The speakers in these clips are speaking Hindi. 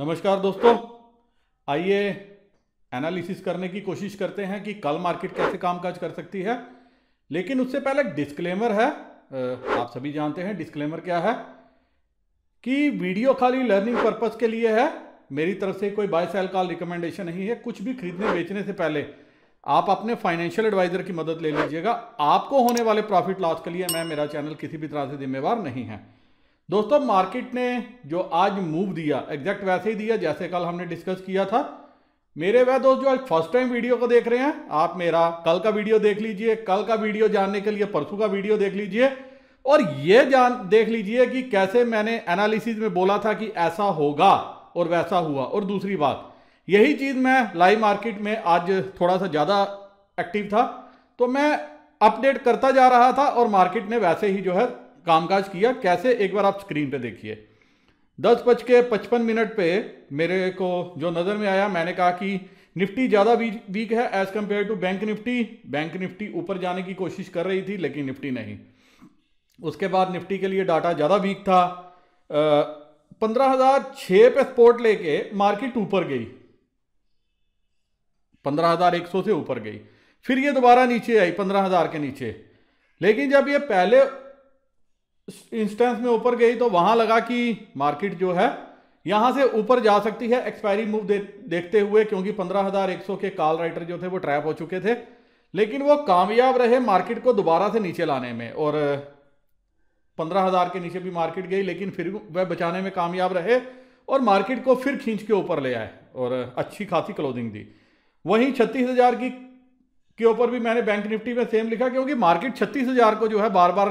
नमस्कार दोस्तों आइए एनालिसिस करने की कोशिश करते हैं कि कल मार्केट कैसे कामकाज कर सकती है लेकिन उससे पहले डिस्क्लेमर है आप सभी जानते हैं डिस्क्लेमर क्या है कि वीडियो खाली लर्निंग पर्पस के लिए है मेरी तरफ से कोई बाय सेल का रिकमेंडेशन नहीं है कुछ भी खरीदने बेचने से पहले आप अपने फाइनेंशियल एडवाइजर की मदद ले लीजिएगा आपको होने वाले प्रॉफिट लॉस के लिए मैं मेरा चैनल किसी भी तरह से जिम्मेवार नहीं है दोस्तों मार्केट ने जो आज मूव दिया एग्जैक्ट वैसे ही दिया जैसे कल हमने डिस्कस किया था मेरे वह दोस्त जो आज फर्स्ट टाइम वीडियो को देख रहे हैं आप मेरा कल का वीडियो देख लीजिए कल का वीडियो जानने के लिए परसों का वीडियो देख लीजिए और ये जान देख लीजिए कि कैसे मैंने एनालिसिस में बोला था कि ऐसा होगा और वैसा हुआ और दूसरी बात यही चीज़ मैं लाइव मार्केट में आज थोड़ा सा ज़्यादा एक्टिव था तो मैं अपडेट करता जा रहा था और मार्केट ने वैसे ही जो है कामकाज किया कैसे एक बार आप स्क्रीन पे देखिए दस बज के पचपन मिनट पे मेरे को जो नज़र में आया मैंने कहा कि निफ्टी ज़्यादा वीक है as compare to bank Nifty bank Nifty ऊपर जाने की कोशिश कर रही थी लेकिन निफ्टी नहीं उसके बाद निफ्टी के लिए डाटा ज़्यादा वीक था पंद्रह हज़ार छः पे स्पोर्ट लेके मार्केट ऊपर गई पंद्रह हज़ार एक सौ से ऊपर गई फिर ये दोबारा नीचे आई पंद्रह हज़ार के नीचे लेकिन जब ये पहले इंस्टेंस में ऊपर गई तो वहां लगा कि मार्केट जो है यहां से ऊपर जा सकती है एक्सपायरी मूव दे, देखते हुए क्योंकि 15,100 के कॉल राइटर जो थे वो ट्रैप हो चुके थे लेकिन वो कामयाब रहे मार्केट को दोबारा से नीचे लाने में और 15,000 के नीचे भी मार्केट गई लेकिन फिर वह बचाने में कामयाब रहे और मार्केट को फिर खींच के ऊपर ले आए और अच्छी खासी क्लोजिंग दी वहीं छत्तीस हज़ार की के ऊपर भी मैंने बैंक निफ्टी में सेम लिखा क्योंकि मार्केट छत्तीस हज़ार को जो है बार बार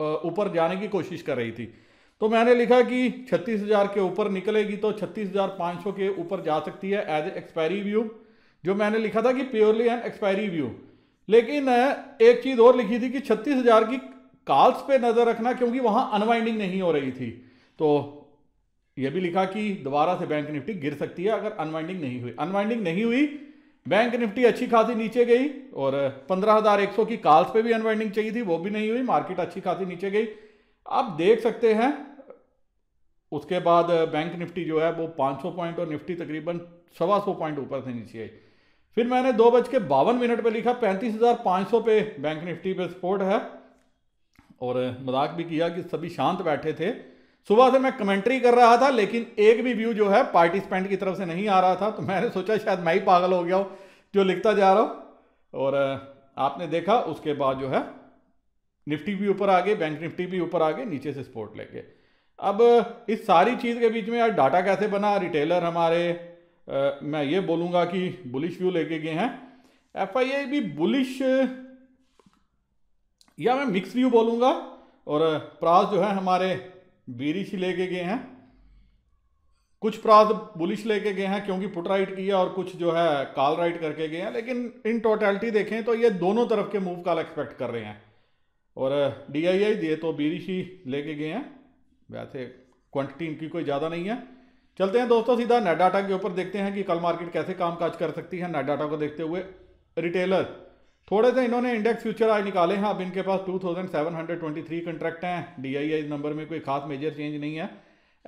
ऊपर जाने की कोशिश कर रही थी तो मैंने लिखा कि 36,000 के ऊपर निकलेगी तो 36,500 के ऊपर जा सकती है एज एक्सपायरी व्यू जो मैंने लिखा था कि प्योरली एन एक्सपायरी व्यू लेकिन एक चीज़ और लिखी थी कि 36,000 की कॉल्स पे नज़र रखना क्योंकि वहाँ अनवाइंडिंग नहीं हो रही थी तो ये भी लिखा कि दोबारा से बैंक निफ्टी गिर सकती है अगर अनवाइंडिंग नहीं हुई अनवाइंडिंग नहीं हुई बैंक निफ्टी अच्छी खासी नीचे गई और 15,100 की कॉल्स पे भी अनवाइंडिंग चाहिए थी वो भी नहीं हुई मार्केट अच्छी खासी नीचे गई आप देख सकते हैं उसके बाद बैंक निफ्टी जो है वो 500 पॉइंट और निफ्टी तकरीबन सवा सौ पॉइंट ऊपर से नीचे आई फिर मैंने दो बज के बावन मिनट पर लिखा पैंतीस हज़ार पाँच सौ पे बैंक निफ्टी पे सपोर्ट है और मजाक भी किया कि सभी शांत बैठे थे सुबह से मैं कमेंट्री कर रहा था लेकिन एक भी व्यू जो है पार्टिसिपेंट की तरफ से नहीं आ रहा था तो मैंने सोचा शायद मैं ही पागल हो गया हूँ जो लिखता जा रहा हूँ और आपने देखा उसके बाद जो है निफ्टी भी ऊपर आ गए बैंक निफ्टी भी ऊपर आ गए नीचे से स्पोर्ट लेके अब इस सारी चीज़ के बीच में यार डाटा कैसे बना रिटेलर हमारे आ, मैं ये बोलूँगा कि बुलिश व्यू लेके गए हैं एफ भी बुलिश या मैं मिक्स व्यू बोलूँगा और प्रास जो है हमारे बीरिश लेके गए हैं कुछ प्राध बुलिश लेके गए हैं क्योंकि पुट राइट किया और कुछ जो है कॉल राइट करके गए हैं लेकिन इन टोटलिटी देखें तो ये दोनों तरफ के मूव कॉल एक्सपेक्ट कर रहे हैं और डी आई आई दिए तो बीरिश ही लेके गए हैं वैसे क्वांटिटी इनकी कोई ज़्यादा नहीं है चलते हैं दोस्तों सीधा नेट डाटा के ऊपर देखते हैं कि कल मार्केट कैसे काज कर सकती है नेट डाटा को देखते हुए रिटेलर थोड़े से इन्होंने इंडेक्स फ्यूचर आज निकाले हैं अब इनके पास 2723 कॉन्ट्रैक्ट हैं डीआईआई नंबर में कोई खास मेजर चेंज नहीं है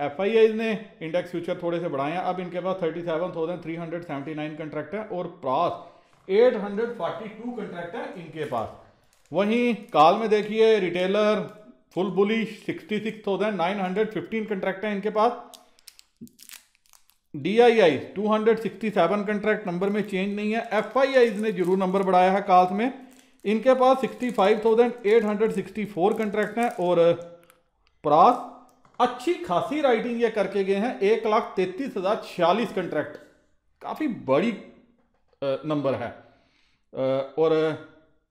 एफ ने इंडेक्स फ्यूचर थोड़े से बढ़ाए हैं अब इनके पास 37,379 कॉन्ट्रैक्ट हैं और प्रास 842 कॉन्ट्रैक्ट हैं इनके पास वहीं काल में देखिए रिटेलर फुल बुलिश 66,915 कॉन्ट्रैक्ट हैं इनके पास डीआईआई 267 कॉन्ट्रैक्ट नंबर में चेंज नहीं है एफआईआई ने जरूर नंबर बढ़ाया है काल्स में इनके पास 65,864 कॉन्ट्रैक्ट हैं और प्रास अच्छी खासी राइटिंग ये करके गए हैं एक लाख तैतीस हज़ार छियालीस कंट्रैक्ट काफ़ी बड़ी नंबर है और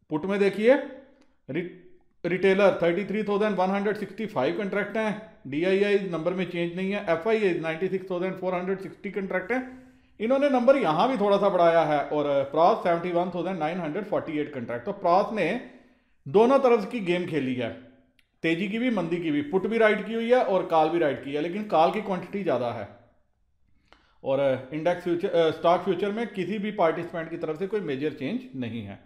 पुट में देखिए रि, retailer thirty three thousand one hundred sixty five contract हैं डी आई आई नंबर में चेंज नहीं है एफ आई एज ninety six thousand four hundred sixty contract हैं इन्होंने नंबर यहाँ भी थोड़ा सा बढ़ाया है और pros seventy one thousand nine hundred forty eight contract तो प्रॉस ने दोनों तरफ की गेम खेली है तेजी की भी मंदी की भी पुट भी राइड की हुई है और कॉल भी राइड की है लेकिन कॉल की क्वांटिटी ज़्यादा है और इंडेक्स फ्यूचर स्टॉक फ्यूचर में किसी भी पार्टिसिपेंट की तरफ से कोई मेजर चेंज नहीं है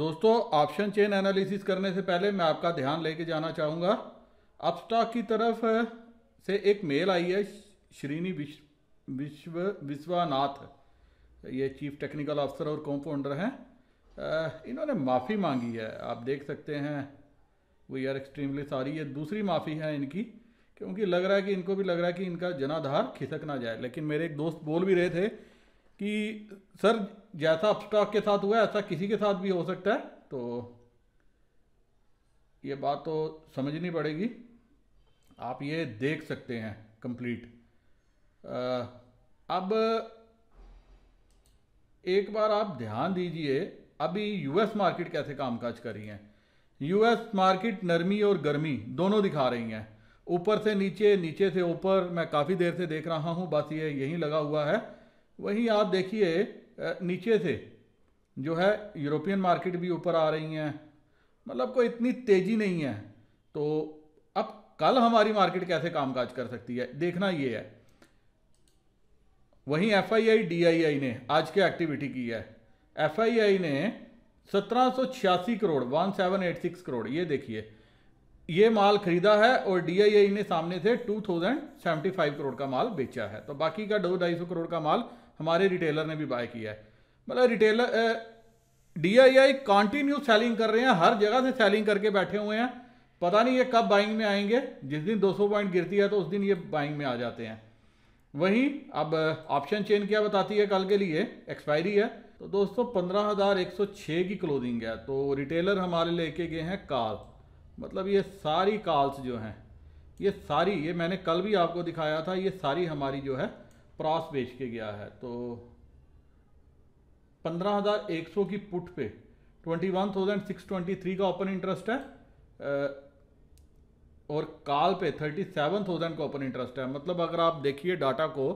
दोस्तों ऑप्शन चेन एनालिसिस करने से पहले मैं आपका ध्यान लेके जाना चाहूँगा अपस्टॉक की तरफ से एक मेल आई है श्रीनी विश्व विश्व विश्वानाथ ये चीफ टेक्निकल अफसर और कॉम्पाउंडर हैं इन्होंने माफ़ी मांगी है आप देख सकते हैं वी आर एक्सट्रीमली सॉरी ये दूसरी माफ़ी है इनकी क्योंकि लग रहा है कि इनको भी लग रहा है कि इनका जनाधार खिसक ना जाए लेकिन मेरे एक दोस्त बोल भी रहे थे कि सर जैसा अपस्टॉक के साथ हुआ ऐसा किसी के साथ भी हो सकता है तो ये बात तो समझनी पड़ेगी आप ये देख सकते हैं कंप्लीट अब एक बार आप ध्यान दीजिए अभी यूएस मार्केट कैसे कामकाज कर रही है यूएस मार्केट नरमी और गर्मी दोनों दिखा रही हैं ऊपर से नीचे नीचे से ऊपर मैं काफ़ी देर से देख रहा हूं बस ये यहीं लगा हुआ है वहीं आप देखिए नीचे से जो है यूरोपियन मार्केट भी ऊपर आ रही हैं मतलब कोई इतनी तेज़ी नहीं है तो अब कल हमारी मार्केट कैसे कामकाज कर सकती है देखना ये है वहीं F I I D I I ने आज के एक्टिविटी की है एफ आई आई ने सत्रह crore one seven eight six crore ये देखिए ये माल खरीदा है और डीआईआई ने सामने से two thousand seventy five crore का माल बेचा है तो बाकी का दो ढाई सौ करोड़ का माल हमारे रिटेलर ने भी बाय किया है मतलब retailer D I I continue selling कर रहे हैं हर जगह से सेलिंग करके बैठे हुए हैं पता नहीं ये कब बाइंग में आएंगे जिस दिन 200 पॉइंट गिरती है तो उस दिन ये बाइंग में आ जाते हैं वहीं अब ऑप्शन चेन क्या बताती है कल के लिए एक्सपायरी है तो दोस्तों पंद्रह हज़ार एक सौ छः की क्लोजिंग है तो रिटेलर हमारे लेके गए हैं कॉल मतलब ये सारी कॉल्स जो हैं ये सारी ये मैंने कल भी आपको दिखाया था ये सारी हमारी जो है क्रॉस बेच के गया है तो 15,100 की पुट पे 21,623 का ओपन इंटरेस्ट है और काल पे 37,000 का ओपन इंटरेस्ट है मतलब अगर आप देखिए डाटा को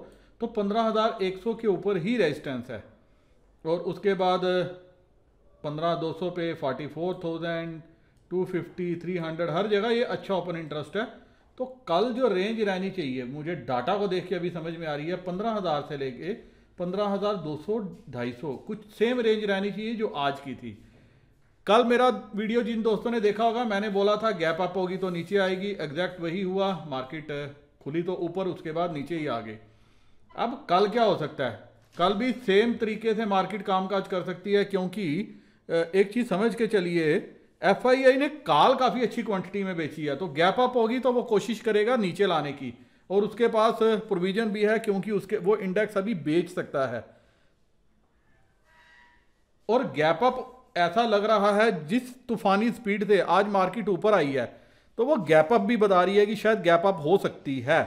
तो 15,100 के ऊपर ही रेजिस्टेंस है और उसके बाद 15,200 पे 44,000 250 300 हर जगह ये अच्छा ओपन इंटरेस्ट है तो कल जो रेंज रहनी चाहिए मुझे डाटा को देख के अभी समझ में आ रही है पंद्रह हज़ार से लेके पंद्रह हज़ार दो सौ ढाई सौ कुछ सेम रेंज रहनी चाहिए जो आज की थी कल मेरा वीडियो जिन दोस्तों ने देखा होगा मैंने बोला था गैप अप होगी तो नीचे आएगी एग्जैक्ट वही हुआ मार्केट खुली तो ऊपर उसके बाद नीचे ही आ गए अब कल क्या हो सकता है कल भी सेम तरीके से मार्केट कामकाज कर सकती है क्योंकि एक चीज़ समझ के चलिए एफ ने काल काफ़ी अच्छी क्वांटिटी में बेची है तो गैप अप होगी तो वो कोशिश करेगा नीचे लाने की और उसके पास प्रोविजन भी है क्योंकि उसके वो इंडेक्स अभी बेच सकता है और गैप अप ऐसा लग रहा है जिस तूफानी स्पीड से आज मार्केट ऊपर आई है तो वो गैप अप भी बता रही है कि शायद गैप अप हो सकती है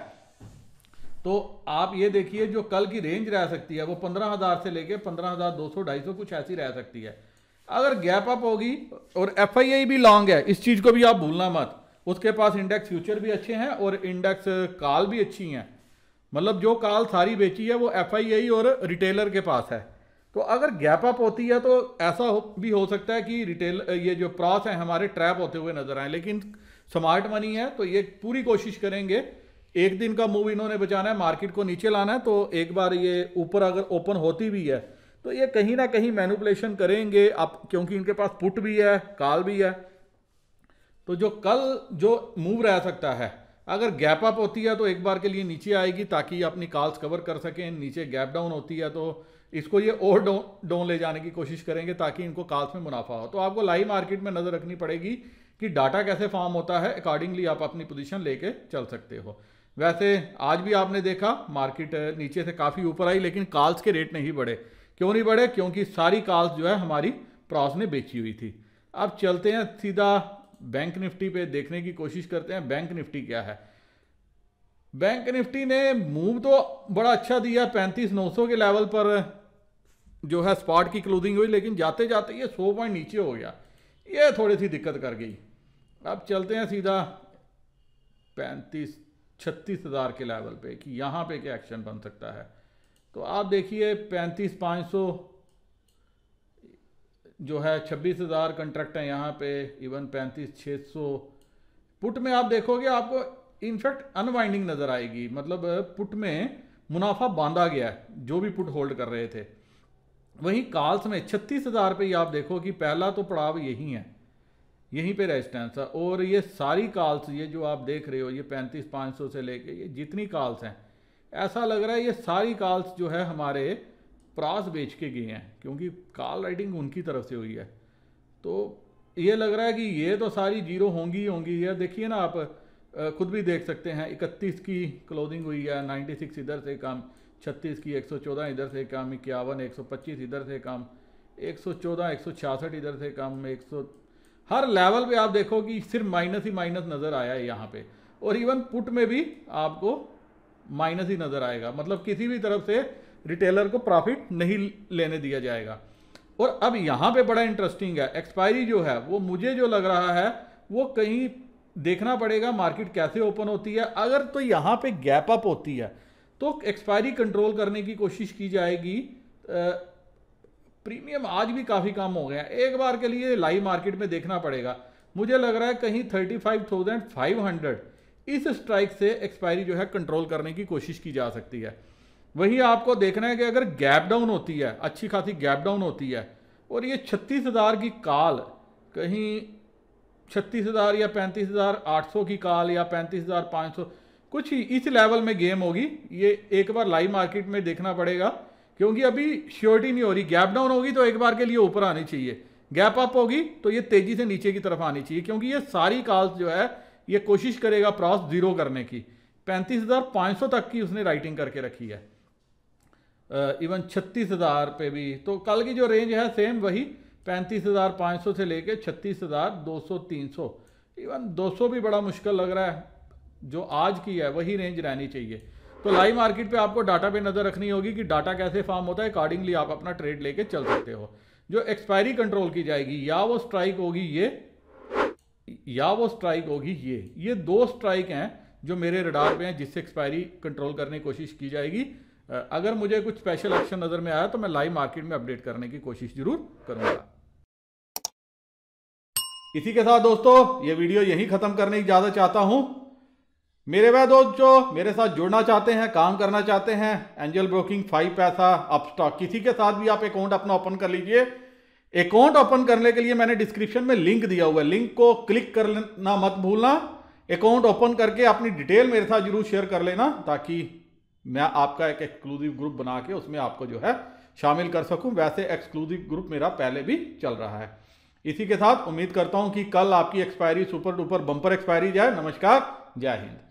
तो आप ये देखिए जो कल की रेंज रह सकती है वो पंद्रह हज़ार से लेके पंद्रह हज़ार दो सौ ढाई सौ कुछ ऐसी रह सकती है अगर गैप अप होगी और एफ भी लॉन्ग है इस चीज़ को भी आप भूलना मत उसके पास इंडेक्स फ्यूचर भी अच्छे हैं और इंडेक्स कॉल भी अच्छी हैं मतलब जो कॉल सारी बेची है वो एफ और रिटेलर के पास है तो अगर गैप अप होती है तो ऐसा हो, भी हो सकता है कि रिटेल ये जो प्रॉस हैं हमारे ट्रैप होते हुए नजर आए लेकिन स्मार्ट मनी है तो ये पूरी कोशिश करेंगे एक दिन का मूव इन्होंने बचाना है मार्केट को नीचे लाना है तो एक बार ये ऊपर अगर ओपन होती भी है तो ये कहीं ना कहीं मैनुपलेशन करेंगे आप क्योंकि इनके पास पुट भी है काल भी है तो जो कल जो मूव रह सकता है अगर गैप अप होती है तो एक बार के लिए नीचे आएगी ताकि अपनी कॉल्स कवर कर सकें नीचे गैप डाउन होती है तो इसको ये और डो डाउन ले जाने की कोशिश करेंगे ताकि इनको कॉल्स में मुनाफा हो तो आपको लाइव मार्केट में नज़र रखनी पड़ेगी कि डाटा कैसे फॉर्म होता है अकॉर्डिंगली आप अपनी पोजिशन ले चल सकते हो वैसे आज भी आपने देखा मार्केट नीचे से काफ़ी ऊपर आई लेकिन कॉल्स के रेट नहीं बढ़े क्यों नहीं बढ़े क्योंकि सारी कॉल्स जो है हमारी प्रॉस ने बेची हुई थी अब चलते हैं सीधा बैंक निफ्टी पे देखने की कोशिश करते हैं बैंक निफ्टी क्या है बैंक निफ्टी ने मूव तो बड़ा अच्छा दिया पैंतीस नौ सौ के लेवल पर जो है स्पॉट की क्लोजिंग हुई लेकिन जाते जाते ये सौ पॉइंट नीचे हो गया ये थोड़ी सी दिक्कत कर गई अब चलते हैं सीधा पैंतीस छत्तीस हज़ार के लेवल पे कि यहाँ पे क्या एक्शन बन सकता है तो आप देखिए पैंतीस पाँच सौ जो है छब्बीस हज़ार कंट्रैक्ट हैं यहाँ पे इवन पैंतीस छः सौ पुट में आप देखोगे आपको इनफैक्ट अनवाइंडिंग नज़र आएगी मतलब पुट में मुनाफा बांधा गया है जो भी पुट होल्ड कर रहे थे वहीं कॉल्स में छत्तीस हज़ार पे आप देखो कि पहला तो पड़ाव यही है यहीं पे रेजिस्टेंस है और ये सारी कॉल्स ये जो आप देख रहे हो ये पैंतीस पाँच सौ से लेके ये जितनी कॉल्स हैं ऐसा लग रहा है ये सारी कॉल्स जो है हमारे प्रास बेच के गए हैं क्योंकि कॉल राइटिंग उनकी तरफ से हुई है तो ये लग रहा है कि ये तो सारी जीरो होंगी होंगी या देखिए ना आप खुद भी देख सकते हैं इकतीस की क्लोजिंग हुई है 96 इधर से काम 36 की 114 इधर से काम इक्यावन 125 इधर से काम 114 166 इधर से काम 100 हर लेवल पे आप देखो कि सिर्फ माइनस ही माइनस नज़र आया है यहाँ पे और इवन पुट में भी आपको माइनस ही नज़र आएगा मतलब किसी भी तरफ से रिटेलर को प्रॉफिट नहीं लेने दिया जाएगा और अब यहाँ पे बड़ा इंटरेस्टिंग है एक्सपायरी जो है वो मुझे जो लग रहा है वो कहीं देखना पड़ेगा मार्केट कैसे ओपन होती है अगर तो यहाँ पे गैप अप होती है तो एक्सपायरी कंट्रोल करने की कोशिश की जाएगी प्रीमियम आज भी काफ़ी कम हो गया एक बार के लिए लाइव मार्केट में देखना पड़ेगा मुझे लग रहा है कहीं thirty five thousand five hundred इस स्ट्राइक से एक्सपायरी जो है कंट्रोल करने की कोशिश की जा सकती है वही आपको देखना है कि अगर गैप डाउन होती है अच्छी खासी गैप डाउन होती है और ये छत्तीस हज़ार की काल कहीं छत्तीस हज़ार या पैंतीस हज़ार आठ सौ की काल या पैंतीस हज़ार पाँच सौ कुछ ही इस लेवल में गेम होगी ये एक बार लाइव मार्केट में देखना पड़ेगा क्योंकि अभी श्योरिटी नहीं हो रही गैप डाउन होगी तो एक बार के लिए ऊपर आनी चाहिए गैप अप होगी तो ये तेज़ी से नीचे की तरफ आनी चाहिए क्योंकि ये सारी काल जो है ये कोशिश करेगा प्रॉस जीरो करने की 35,500 तक की उसने राइटिंग करके रखी है इवन छत्तीस हज़ार पे भी तो कल की जो रेंज है सेम वही पैंतीस हज़ार पाँच सौ से लेके छत्तीस हज़ार दो सौ तीन सौ इवन दो सौ भी बड़ा मुश्किल लग रहा है जो आज की है वही रेंज रहनी चाहिए तो लाइव मार्केट पे आपको डाटा पे नज़र रखनी होगी कि डाटा कैसे फॉर्म होता है अकॉर्डिंगली आप अपना ट्रेड लेके चल सकते हो जो एक्सपायरी कंट्रोल की जाएगी या वो स्ट्राइक होगी ये या वो स्ट्राइक होगी ये ये दो स्ट्राइक हैं जो मेरे रडार पे हैं जिससे एक्सपायरी कंट्रोल करने की कोशिश की जाएगी अगर मुझे कुछ स्पेशल एक्शन नज़र में आया तो मैं लाइव मार्केट में अपडेट करने की कोशिश जरूर करूंगा इसी के साथ दोस्तों ये वीडियो यहीं ख़त्म करने की इजाज़त चाहता हूँ मेरे वह दोस्त जो मेरे साथ जुड़ना चाहते हैं काम करना चाहते हैं एंजल ब्रोकिंग फाइव पैसा अपस्टॉक किसी के साथ भी आप अकाउंट अपना ओपन कर लीजिए अकाउंट ओपन करने के लिए मैंने डिस्क्रिप्शन में लिंक दिया हुआ है लिंक को क्लिक करना मत भूलना अकाउंट ओपन करके अपनी डिटेल मेरे साथ जरूर शेयर कर लेना ताकि मैं आपका एक एक्सक्लूसिव ग्रुप बना के उसमें आपको जो है शामिल कर सकूं वैसे एक्सक्लूसिव ग्रुप मेरा पहले भी चल रहा है इसी के साथ उम्मीद करता हूं कि कल आपकी expiry super duper bumper expiry जाए नमस्कार जय हिंद